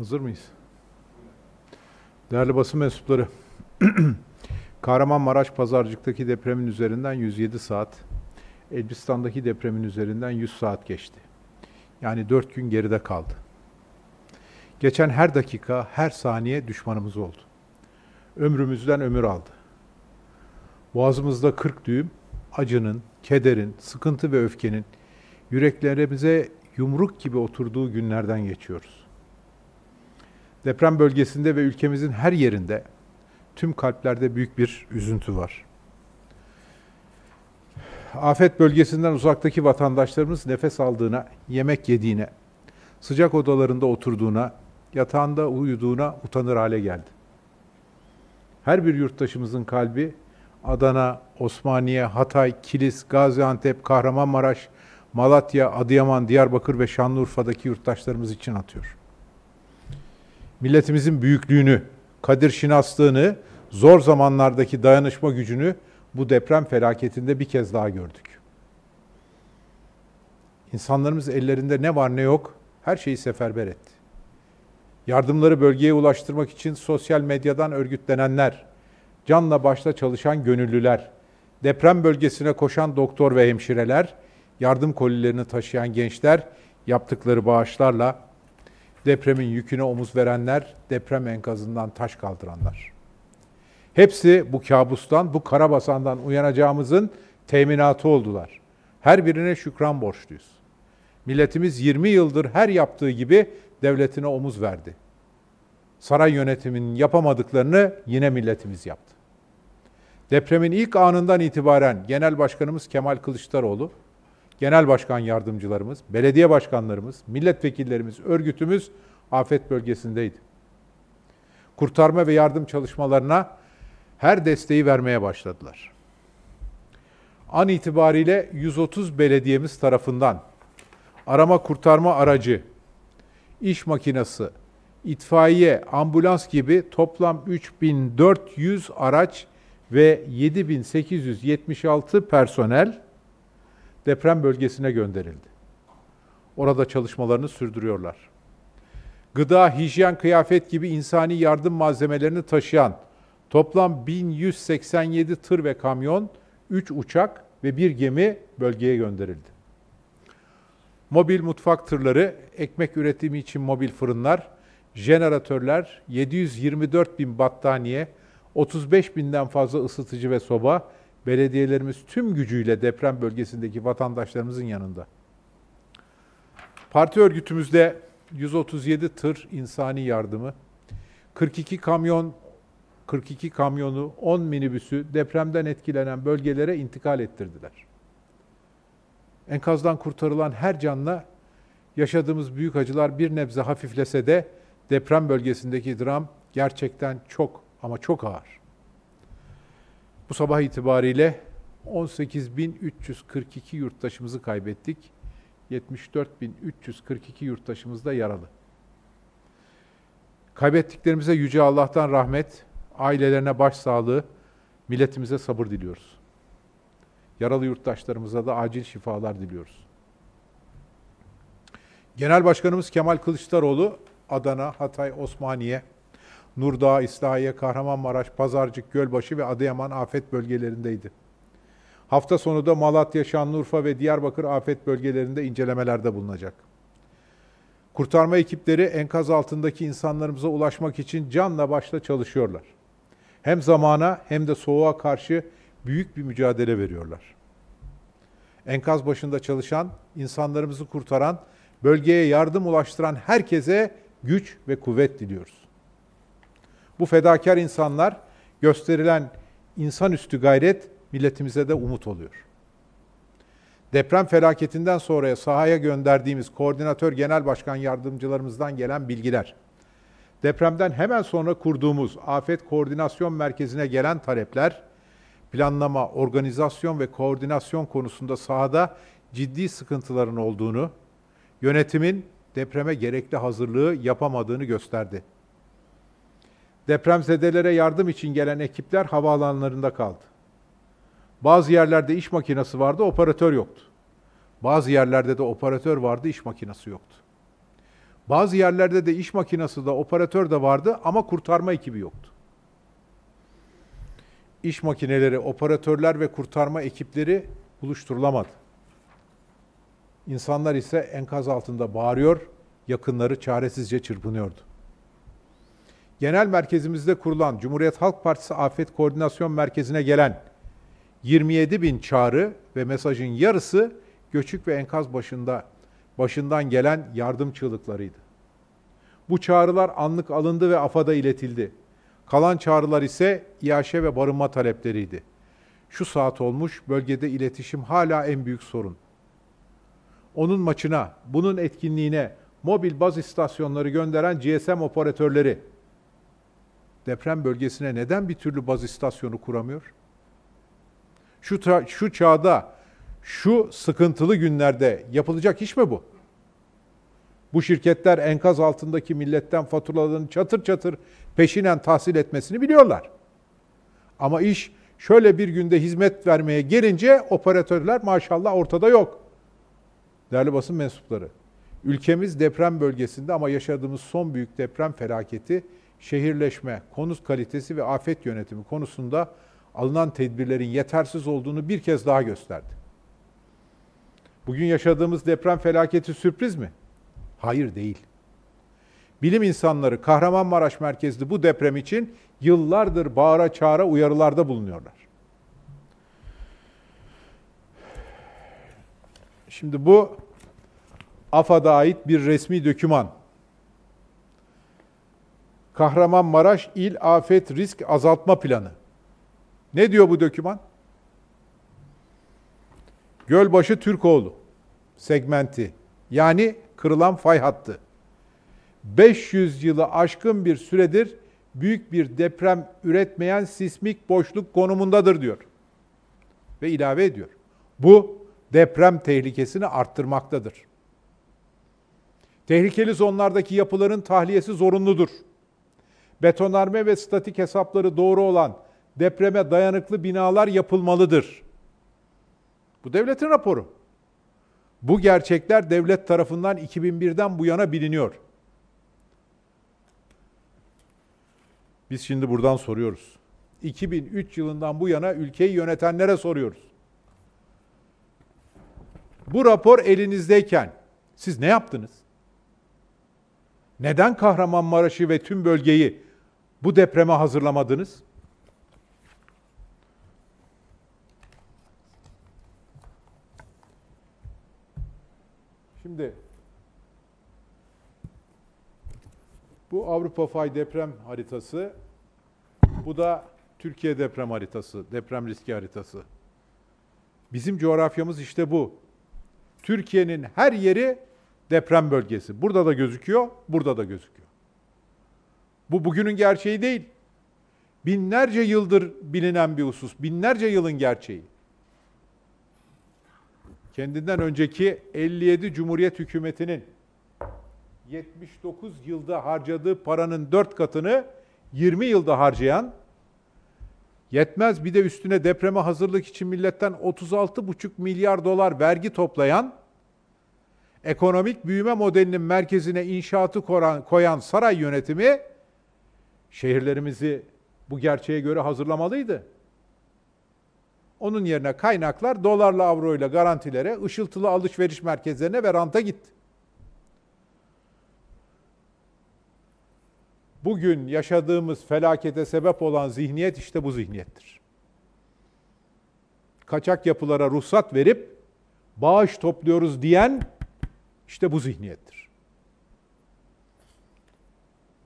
Hazır mıyız? Değerli basın mensupları, Kahramanmaraş Pazarcık'taki depremin üzerinden 107 saat, Elbistan'daki depremin üzerinden 100 saat geçti. Yani 4 gün geride kaldı. Geçen her dakika, her saniye düşmanımız oldu. Ömrümüzden ömür aldı. Boğazımızda 40 düğüm, acının, kederin, sıkıntı ve öfkenin yüreklerimize yumruk gibi oturduğu günlerden geçiyoruz. Deprem bölgesinde ve ülkemizin her yerinde tüm kalplerde büyük bir üzüntü var. Afet bölgesinden uzaktaki vatandaşlarımız nefes aldığına, yemek yediğine, sıcak odalarında oturduğuna, yatağında uyuduğuna utanır hale geldi. Her bir yurttaşımızın kalbi Adana, Osmaniye, Hatay, Kilis, Gaziantep, Kahramanmaraş, Malatya, Adıyaman, Diyarbakır ve Şanlıurfa'daki yurttaşlarımız için atıyor milletimizin büyüklüğünü, kadir şinaslığını, zor zamanlardaki dayanışma gücünü bu deprem felaketinde bir kez daha gördük. İnsanlarımız ellerinde ne var ne yok her şeyi seferber etti. Yardımları bölgeye ulaştırmak için sosyal medyadan örgütlenenler, canla başla çalışan gönüllüler, deprem bölgesine koşan doktor ve hemşireler, yardım kolilerini taşıyan gençler yaptıkları bağışlarla Depremin yüküne omuz verenler, deprem enkazından taş kaldıranlar. Hepsi bu kabustan, bu karabasandan uyanacağımızın teminatı oldular. Her birine şükran borçluyuz. Milletimiz 20 yıldır her yaptığı gibi devletine omuz verdi. Saray yönetiminin yapamadıklarını yine milletimiz yaptı. Depremin ilk anından itibaren Genel Başkanımız Kemal Kılıçdaroğlu genel başkan yardımcılarımız, belediye başkanlarımız, milletvekillerimiz, örgütümüz afet bölgesindeydi. Kurtarma ve yardım çalışmalarına her desteği vermeye başladılar. An itibariyle 130 belediyemiz tarafından arama kurtarma aracı, iş makinesi, itfaiye, ambulans gibi toplam 3400 araç ve 7876 personel deprem bölgesine gönderildi. Orada çalışmalarını sürdürüyorlar. Gıda, hijyen, kıyafet gibi insani yardım malzemelerini taşıyan toplam 1187 tır ve kamyon, 3 uçak ve bir gemi bölgeye gönderildi. Mobil mutfak tırları, ekmek üretimi için mobil fırınlar, jeneratörler, 724 bin battaniye, 35 binden fazla ısıtıcı ve soba, Belediyelerimiz tüm gücüyle deprem bölgesindeki vatandaşlarımızın yanında. Parti örgütümüzde 137 tır insani yardımı, 42 kamyon 42 kamyonu, 10 minibüsü depremden etkilenen bölgelere intikal ettirdiler. Enkazdan kurtarılan her canla yaşadığımız büyük acılar bir nebze hafiflese de deprem bölgesindeki dram gerçekten çok ama çok ağır. Bu sabah itibariyle 18.342 yurttaşımızı kaybettik. 74.342 yurttaşımız da yaralı. Kaybettiklerimize Yüce Allah'tan rahmet, ailelerine başsağlığı, milletimize sabır diliyoruz. Yaralı yurttaşlarımıza da acil şifalar diliyoruz. Genel Başkanımız Kemal Kılıçdaroğlu, Adana, Hatay, Osmaniye, Nurdağ, İslahiye, Kahramanmaraş, Pazarcık, Gölbaşı ve Adıyaman afet bölgelerindeydi. Hafta sonu da Malatya, Şanlıurfa ve Diyarbakır afet bölgelerinde incelemelerde bulunacak. Kurtarma ekipleri enkaz altındaki insanlarımıza ulaşmak için canla başla çalışıyorlar. Hem zamana hem de soğuğa karşı büyük bir mücadele veriyorlar. Enkaz başında çalışan, insanlarımızı kurtaran, bölgeye yardım ulaştıran herkese güç ve kuvvet diliyoruz. Bu fedakar insanlar gösterilen insanüstü gayret milletimize de umut oluyor. Deprem felaketinden sonra sahaya gönderdiğimiz koordinatör genel başkan yardımcılarımızdan gelen bilgiler, depremden hemen sonra kurduğumuz afet koordinasyon merkezine gelen talepler, planlama, organizasyon ve koordinasyon konusunda sahada ciddi sıkıntıların olduğunu, yönetimin depreme gerekli hazırlığı yapamadığını gösterdi. Depremzedelere yardım için gelen ekipler havaalanlarında kaldı. Bazı yerlerde iş makinesi vardı, operatör yoktu. Bazı yerlerde de operatör vardı, iş makinesi yoktu. Bazı yerlerde de iş makinesi de operatör de vardı ama kurtarma ekibi yoktu. İş makineleri, operatörler ve kurtarma ekipleri buluşturulamadı. İnsanlar ise enkaz altında bağırıyor, yakınları çaresizce çırpınıyordu genel merkezimizde kurulan Cumhuriyet Halk Partisi Afet Koordinasyon Merkezi'ne gelen 27 bin çağrı ve mesajın yarısı göçük ve enkaz başında başından gelen yardım çığlıklarıydı. Bu çağrılar anlık alındı ve AFAD'a iletildi. Kalan çağrılar ise İAŞ ve barınma talepleriydi. Şu saat olmuş, bölgede iletişim hala en büyük sorun. Onun maçına, bunun etkinliğine mobil baz istasyonları gönderen GSM operatörleri deprem bölgesine neden bir türlü baz istasyonu kuramıyor? Şu, şu çağda, şu sıkıntılı günlerde yapılacak iş mi bu? Bu şirketler enkaz altındaki milletten faturalarını çatır çatır peşinen tahsil etmesini biliyorlar. Ama iş şöyle bir günde hizmet vermeye gelince operatörler maşallah ortada yok. Değerli basın mensupları, ülkemiz deprem bölgesinde ama yaşadığımız son büyük deprem felaketi şehirleşme, konut kalitesi ve afet yönetimi konusunda alınan tedbirlerin yetersiz olduğunu bir kez daha gösterdi. Bugün yaşadığımız deprem felaketi sürpriz mi? Hayır değil. Bilim insanları Kahramanmaraş merkezli bu deprem için yıllardır bağıra çağıra uyarılarda bulunuyorlar. Şimdi bu AFAD'a ait bir resmi döküman. Kahramanmaraş İl Afet Risk Azaltma Planı. Ne diyor bu döküman? Gölbaşı Türkoğlu segmenti yani kırılan fay hattı. 500 yılı aşkın bir süredir büyük bir deprem üretmeyen sismik boşluk konumundadır diyor. Ve ilave ediyor. Bu deprem tehlikesini arttırmaktadır. Tehlikeli zonlardaki yapıların tahliyesi zorunludur betonarme ve statik hesapları doğru olan depreme dayanıklı binalar yapılmalıdır. Bu devletin raporu. Bu gerçekler devlet tarafından 2001'den bu yana biliniyor. Biz şimdi buradan soruyoruz. 2003 yılından bu yana ülkeyi yönetenlere soruyoruz. Bu rapor elinizdeyken siz ne yaptınız? Neden Kahramanmaraş'ı ve tüm bölgeyi bu depreme hazırlamadınız? Şimdi bu Avrupa Fay deprem haritası, bu da Türkiye deprem haritası, deprem riski haritası. Bizim coğrafyamız işte bu. Türkiye'nin her yeri deprem bölgesi. Burada da gözüküyor, burada da gözüküyor. Bu bugünün gerçeği değil. Binlerce yıldır bilinen bir husus, binlerce yılın gerçeği. Kendinden önceki 57 Cumhuriyet hükümetinin 79 yılda harcadığı paranın 4 katını 20 yılda harcayan yetmez bir de üstüne depreme hazırlık için milletten 36,5 milyar dolar vergi toplayan ekonomik büyüme modelinin merkezine inşaatı koyan, koyan saray yönetimi şehirlerimizi bu gerçeğe göre hazırlamalıydı. Onun yerine kaynaklar dolarla, avroyla garantilere, ışıltılı alışveriş merkezlerine ve ranta gitti. Bugün yaşadığımız felakete sebep olan zihniyet işte bu zihniyettir. Kaçak yapılara ruhsat verip bağış topluyoruz diyen işte bu zihniyettir.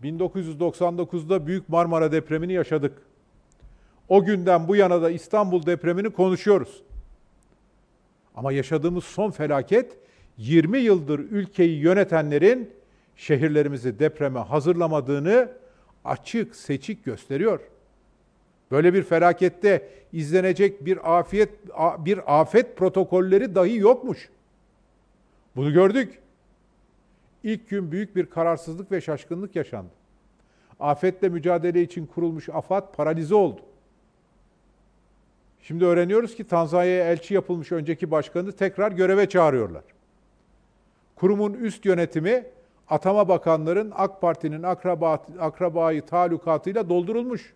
1999'da Büyük Marmara depremini yaşadık. O günden bu yana da İstanbul depremini konuşuyoruz. Ama yaşadığımız son felaket 20 yıldır ülkeyi yönetenlerin şehirlerimizi depreme hazırlamadığını açık seçik gösteriyor. Böyle bir felakette izlenecek bir afiyet bir afet protokolleri dahi yokmuş. Bunu gördük. İlk gün büyük bir kararsızlık ve şaşkınlık yaşandı. Afetle mücadele için kurulmuş AFAD paralize oldu. Şimdi öğreniyoruz ki Tanzanya'ya elçi yapılmış önceki başkanı tekrar göreve çağırıyorlar. Kurumun üst yönetimi atama bakanların AK Parti'nin akraba, akrabayı talukatıyla doldurulmuş.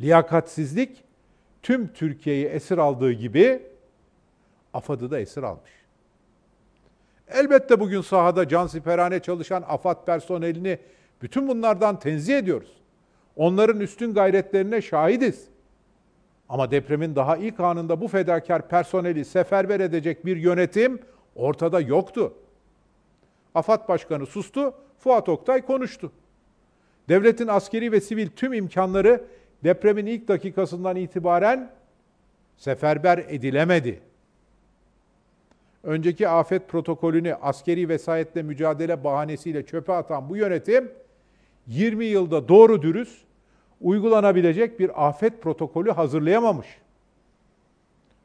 Liyakatsizlik tüm Türkiye'yi esir aldığı gibi AFAD'ı da esir almış. Elbette bugün sahada can siperhane çalışan AFAD personelini bütün bunlardan tenzih ediyoruz. Onların üstün gayretlerine şahidiz. Ama depremin daha ilk anında bu fedakar personeli seferber edecek bir yönetim ortada yoktu. AFAD Başkanı sustu, Fuat Oktay konuştu. Devletin askeri ve sivil tüm imkanları depremin ilk dakikasından itibaren seferber edilemedi önceki afet protokolünü askeri vesayetle mücadele bahanesiyle çöpe atan bu yönetim 20 yılda doğru dürüst uygulanabilecek bir afet protokolü hazırlayamamış.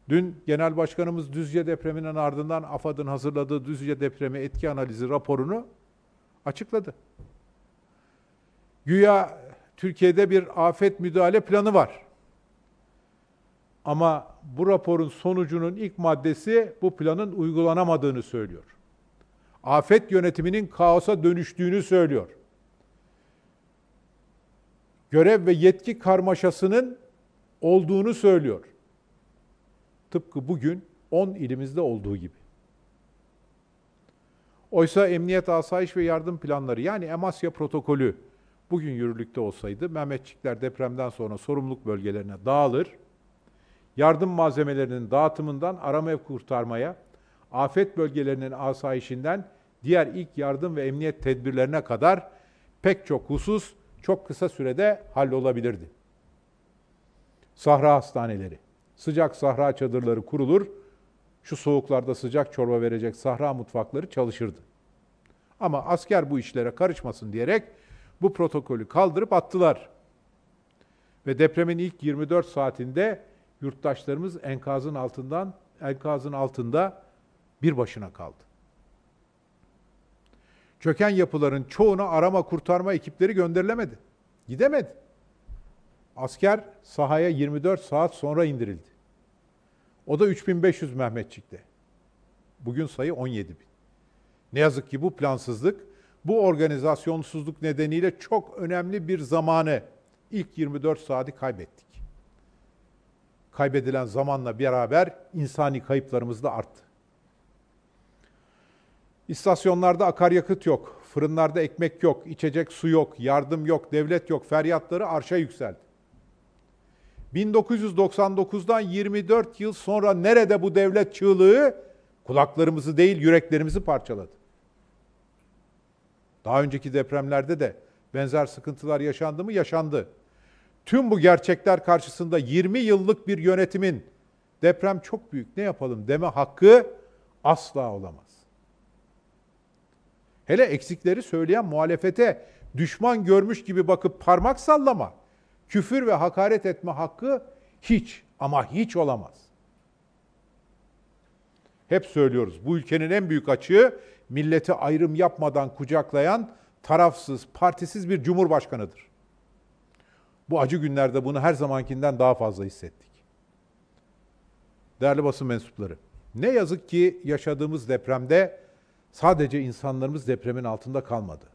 Dün Genel Başkanımız Düzce depreminin ardından AFAD'ın hazırladığı Düzce depremi etki analizi raporunu açıkladı. Güya Türkiye'de bir afet müdahale planı var. Ama bu raporun sonucunun ilk maddesi bu planın uygulanamadığını söylüyor. Afet yönetiminin kaosa dönüştüğünü söylüyor. Görev ve yetki karmaşasının olduğunu söylüyor. Tıpkı bugün 10 ilimizde olduğu gibi. Oysa emniyet, asayiş ve yardım planları yani Emasya protokolü bugün yürürlükte olsaydı Mehmetçikler depremden sonra sorumluluk bölgelerine dağılır yardım malzemelerinin dağıtımından arama ve kurtarmaya, afet bölgelerinin asayişinden diğer ilk yardım ve emniyet tedbirlerine kadar pek çok husus çok kısa sürede hallolabilirdi. Sahra hastaneleri, sıcak sahra çadırları kurulur, şu soğuklarda sıcak çorba verecek sahra mutfakları çalışırdı. Ama asker bu işlere karışmasın diyerek bu protokolü kaldırıp attılar. Ve depremin ilk 24 saatinde yurttaşlarımız enkazın altından enkazın altında bir başına kaldı. Çöken yapıların çoğunu arama kurtarma ekipleri gönderilemedi. Gidemedi. Asker sahaya 24 saat sonra indirildi. O da 3500 Mehmetçik'te. Bugün sayı 17 bin. Ne yazık ki bu plansızlık, bu organizasyonsuzluk nedeniyle çok önemli bir zamanı, ilk 24 saati kaybettik kaybedilen zamanla beraber insani kayıplarımız da arttı. İstasyonlarda akaryakıt yok, fırınlarda ekmek yok, içecek su yok, yardım yok, devlet yok feryatları arşa yükseldi. 1999'dan 24 yıl sonra nerede bu devlet çığlığı kulaklarımızı değil yüreklerimizi parçaladı. Daha önceki depremlerde de benzer sıkıntılar yaşandı mı? Yaşandı. Tüm bu gerçekler karşısında 20 yıllık bir yönetimin deprem çok büyük ne yapalım deme hakkı asla olamaz. Hele eksikleri söyleyen muhalefete düşman görmüş gibi bakıp parmak sallama, küfür ve hakaret etme hakkı hiç ama hiç olamaz. Hep söylüyoruz bu ülkenin en büyük açığı milleti ayrım yapmadan kucaklayan tarafsız, partisiz bir cumhurbaşkanıdır. Bu acı günlerde bunu her zamankinden daha fazla hissettik. Değerli basın mensupları, ne yazık ki yaşadığımız depremde sadece insanlarımız depremin altında kalmadı.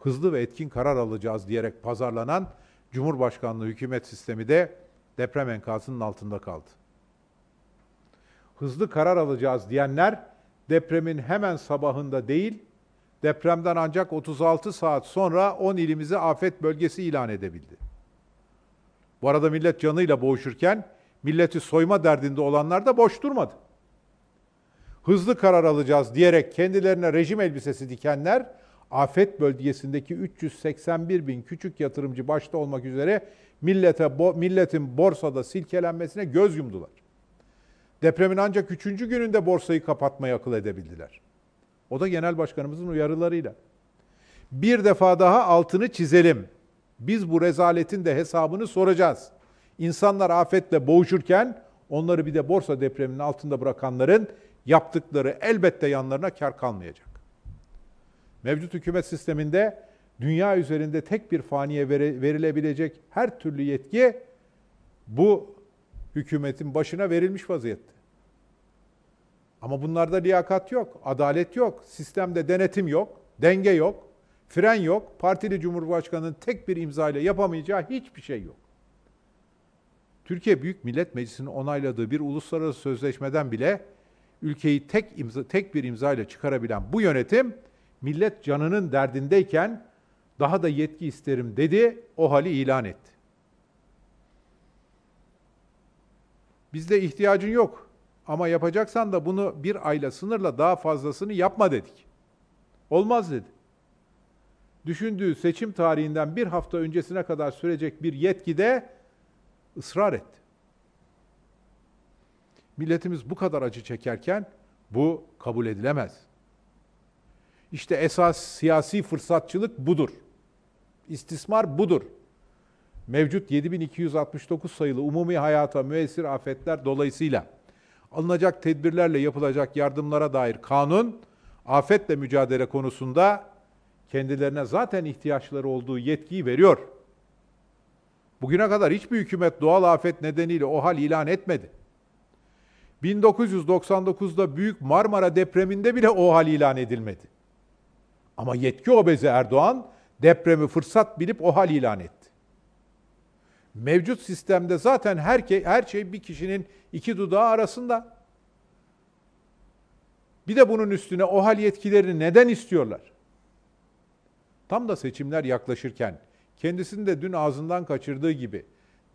Hızlı ve etkin karar alacağız diyerek pazarlanan Cumhurbaşkanlığı hükümet sistemi de deprem enkazının altında kaldı. Hızlı karar alacağız diyenler depremin hemen sabahında değil, Depremden ancak 36 saat sonra 10 ilimizi afet bölgesi ilan edebildi. Bu arada millet canıyla boğuşurken milleti soyma derdinde olanlar da boş durmadı. Hızlı karar alacağız diyerek kendilerine rejim elbisesi dikenler afet bölgesindeki 381 bin küçük yatırımcı başta olmak üzere millete bo milletin borsada silkelenmesine göz yumdular. Depremin ancak üçüncü gününde borsayı kapatmayı akıl edebildiler.'' O da genel başkanımızın uyarılarıyla. Bir defa daha altını çizelim. Biz bu rezaletin de hesabını soracağız. İnsanlar afetle boğuşurken onları bir de borsa depreminin altında bırakanların yaptıkları elbette yanlarına kar kalmayacak. Mevcut hükümet sisteminde dünya üzerinde tek bir faniye verilebilecek her türlü yetki bu hükümetin başına verilmiş vaziyette. Ama bunlarda liyakat yok, adalet yok, sistemde denetim yok, denge yok, fren yok. Partili Cumhurbaşkanı'nın tek bir imzayla yapamayacağı hiçbir şey yok. Türkiye Büyük Millet Meclisi'nin onayladığı bir uluslararası sözleşmeden bile ülkeyi tek imza, tek bir imzayla çıkarabilen bu yönetim millet canının derdindeyken daha da yetki isterim dedi, o hali ilan etti. Bizde ihtiyacın yok. Ama yapacaksan da bunu bir ayla sınırla daha fazlasını yapma dedik. Olmaz dedi. Düşündüğü seçim tarihinden bir hafta öncesine kadar sürecek bir yetkide ısrar etti. Milletimiz bu kadar acı çekerken bu kabul edilemez. İşte esas siyasi fırsatçılık budur. İstismar budur. Mevcut 7269 sayılı umumi hayata müessir afetler dolayısıyla alınacak tedbirlerle yapılacak yardımlara dair kanun, afetle mücadele konusunda kendilerine zaten ihtiyaçları olduğu yetkiyi veriyor. Bugüne kadar hiçbir hükümet doğal afet nedeniyle o hal ilan etmedi. 1999'da Büyük Marmara depreminde bile o hal ilan edilmedi. Ama yetki obezi Erdoğan depremi fırsat bilip o hal ilan etti. Mevcut sistemde zaten her, her şey bir kişinin iki dudağı arasında. Bir de bunun üstüne o hal yetkilerini neden istiyorlar? Tam da seçimler yaklaşırken kendisini de dün ağzından kaçırdığı gibi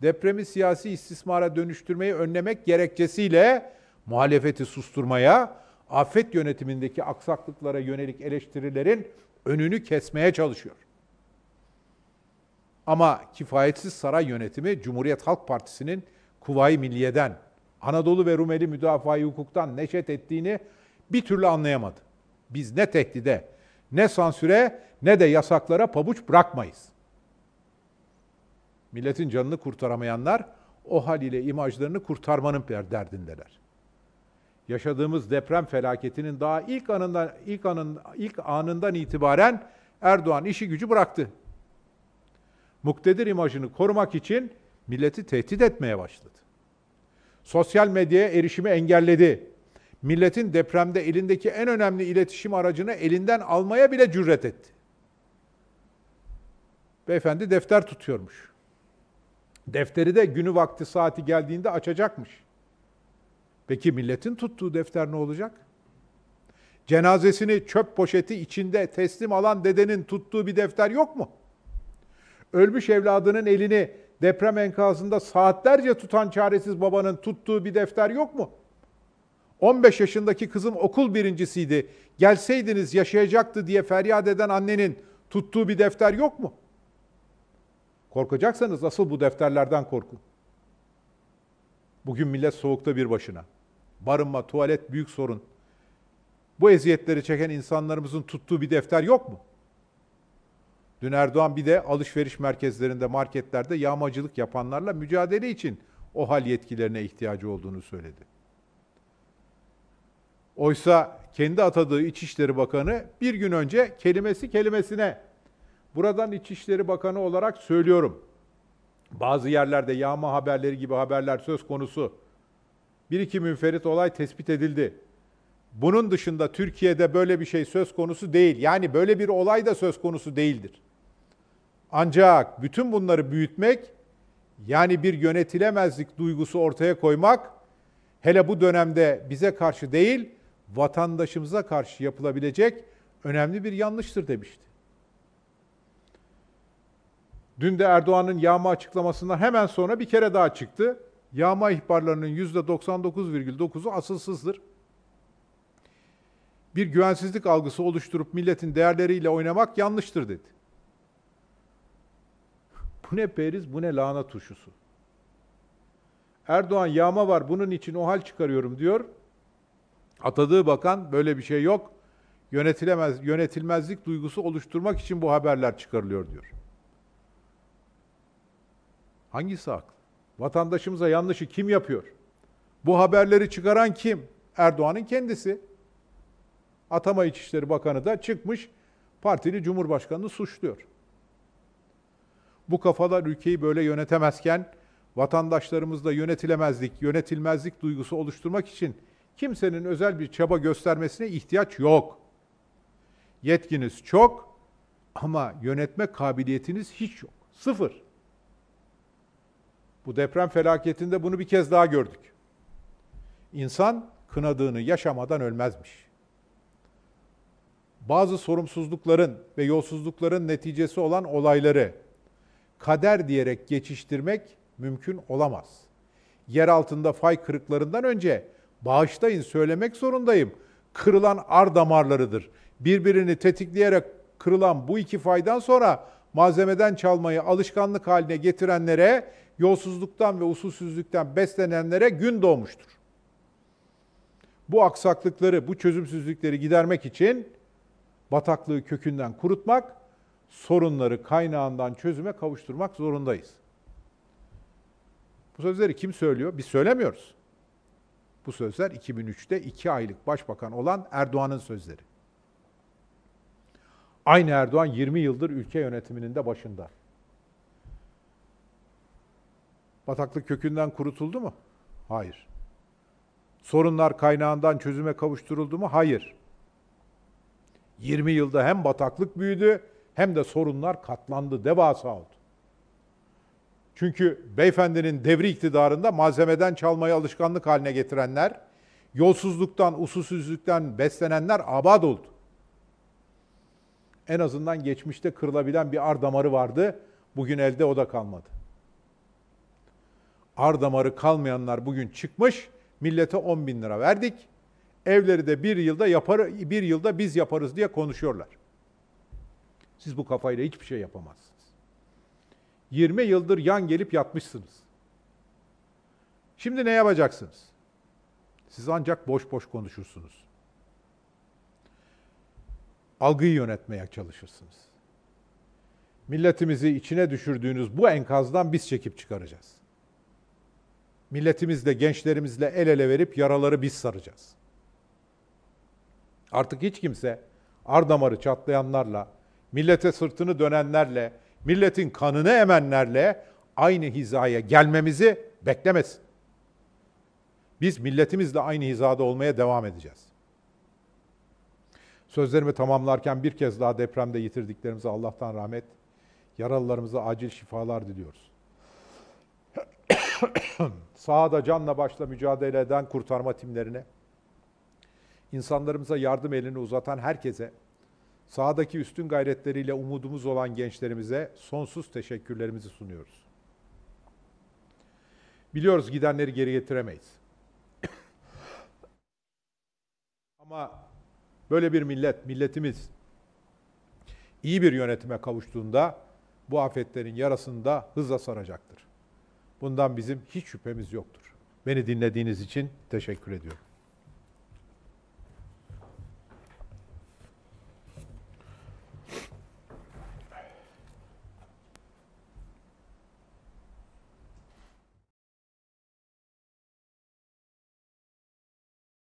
depremi siyasi istismara dönüştürmeyi önlemek gerekçesiyle muhalefeti susturmaya, afet yönetimindeki aksaklıklara yönelik eleştirilerin önünü kesmeye çalışıyor. Ama kifayetsiz saray yönetimi Cumhuriyet Halk Partisi'nin Kuvayi Milliye'den, Anadolu ve Rumeli müdafaa hukuktan neşet ettiğini bir türlü anlayamadı. Biz ne tehdide, ne sansüre, ne de yasaklara pabuç bırakmayız. Milletin canını kurtaramayanlar o hal ile imajlarını kurtarmanın derdindeler. Yaşadığımız deprem felaketinin daha ilk anından ilk anın ilk anından itibaren Erdoğan işi gücü bıraktı muktedir imajını korumak için milleti tehdit etmeye başladı. Sosyal medyaya erişimi engelledi. Milletin depremde elindeki en önemli iletişim aracını elinden almaya bile cüret etti. Beyefendi defter tutuyormuş. Defteri de günü vakti saati geldiğinde açacakmış. Peki milletin tuttuğu defter ne olacak? Cenazesini çöp poşeti içinde teslim alan dedenin tuttuğu bir defter yok mu? ölmüş evladının elini deprem enkazında saatlerce tutan çaresiz babanın tuttuğu bir defter yok mu? 15 yaşındaki kızım okul birincisiydi. Gelseydiniz yaşayacaktı diye feryat eden annenin tuttuğu bir defter yok mu? Korkacaksanız asıl bu defterlerden korkun. Bugün millet soğukta bir başına. Barınma, tuvalet büyük sorun. Bu eziyetleri çeken insanlarımızın tuttuğu bir defter yok mu? Dün Erdoğan bir de alışveriş merkezlerinde, marketlerde yağmacılık yapanlarla mücadele için o hal yetkilerine ihtiyacı olduğunu söyledi. Oysa kendi atadığı İçişleri Bakanı bir gün önce kelimesi kelimesine buradan İçişleri Bakanı olarak söylüyorum. Bazı yerlerde yağma haberleri gibi haberler söz konusu. Bir iki münferit olay tespit edildi. Bunun dışında Türkiye'de böyle bir şey söz konusu değil. Yani böyle bir olay da söz konusu değildir. Ancak bütün bunları büyütmek, yani bir yönetilemezlik duygusu ortaya koymak, hele bu dönemde bize karşı değil, vatandaşımıza karşı yapılabilecek önemli bir yanlıştır demişti. Dün de Erdoğan'ın yağma açıklamasından hemen sonra bir kere daha çıktı. Yağma ihbarlarının %99,9'u asılsızdır. Bir güvensizlik algısı oluşturup milletin değerleriyle oynamak yanlıştır dedi. Bu ne periz, bu ne lahana turşusu. Erdoğan yağma var, bunun için o hal çıkarıyorum diyor. Atadığı bakan böyle bir şey yok. Yönetilemez, yönetilmezlik duygusu oluşturmak için bu haberler çıkarılıyor diyor. Hangisi haklı? Vatandaşımıza yanlışı kim yapıyor? Bu haberleri çıkaran kim? Erdoğan'ın kendisi. Atama İçişleri Bakanı da çıkmış partili cumhurbaşkanını suçluyor bu kafalar ülkeyi böyle yönetemezken vatandaşlarımızla yönetilemezlik, yönetilmezlik duygusu oluşturmak için kimsenin özel bir çaba göstermesine ihtiyaç yok. Yetkiniz çok ama yönetme kabiliyetiniz hiç yok. Sıfır. Bu deprem felaketinde bunu bir kez daha gördük. İnsan kınadığını yaşamadan ölmezmiş. Bazı sorumsuzlukların ve yolsuzlukların neticesi olan olayları kader diyerek geçiştirmek mümkün olamaz. Yer altında fay kırıklarından önce bağışlayın söylemek zorundayım. Kırılan ar damarlarıdır. Birbirini tetikleyerek kırılan bu iki faydan sonra malzemeden çalmayı alışkanlık haline getirenlere, yolsuzluktan ve usulsüzlükten beslenenlere gün doğmuştur. Bu aksaklıkları, bu çözümsüzlükleri gidermek için bataklığı kökünden kurutmak sorunları kaynağından çözüme kavuşturmak zorundayız. Bu sözleri kim söylüyor? Biz söylemiyoruz. Bu sözler 2003'te 2 aylık başbakan olan Erdoğan'ın sözleri. Aynı Erdoğan 20 yıldır ülke yönetiminin de başında. Bataklık kökünden kurutuldu mu? Hayır. Sorunlar kaynağından çözüme kavuşturuldu mu? Hayır. 20 yılda hem bataklık büyüdü hem de sorunlar katlandı, devasa oldu. Çünkü beyefendinin devri iktidarında malzemeden çalmayı alışkanlık haline getirenler, yolsuzluktan, usulsüzlükten beslenenler abad oldu. En azından geçmişte kırılabilen bir ar damarı vardı. Bugün elde o da kalmadı. Ar damarı kalmayanlar bugün çıkmış, millete 10 bin lira verdik. Evleri de bir yılda yapar, bir yılda biz yaparız diye konuşuyorlar. Siz bu kafayla hiçbir şey yapamazsınız. 20 yıldır yan gelip yatmışsınız. Şimdi ne yapacaksınız? Siz ancak boş boş konuşursunuz. Algıyı yönetmeye çalışırsınız. Milletimizi içine düşürdüğünüz bu enkazdan biz çekip çıkaracağız. Milletimizle, gençlerimizle el ele verip yaraları biz saracağız. Artık hiç kimse ardamarı çatlayanlarla, millete sırtını dönenlerle, milletin kanını emenlerle aynı hizaya gelmemizi beklemesin. Biz milletimizle aynı hizada olmaya devam edeceğiz. Sözlerimi tamamlarken bir kez daha depremde yitirdiklerimize Allah'tan rahmet, yaralılarımıza acil şifalar diliyoruz. Sahada canla başla mücadele eden kurtarma timlerine, insanlarımıza yardım elini uzatan herkese, Sahadaki üstün gayretleriyle umudumuz olan gençlerimize sonsuz teşekkürlerimizi sunuyoruz. Biliyoruz gidenleri geri getiremeyiz. Ama böyle bir millet, milletimiz iyi bir yönetime kavuştuğunda bu afetlerin yarasında hızla saracaktır. Bundan bizim hiç şüphemiz yoktur. Beni dinlediğiniz için teşekkür ediyorum.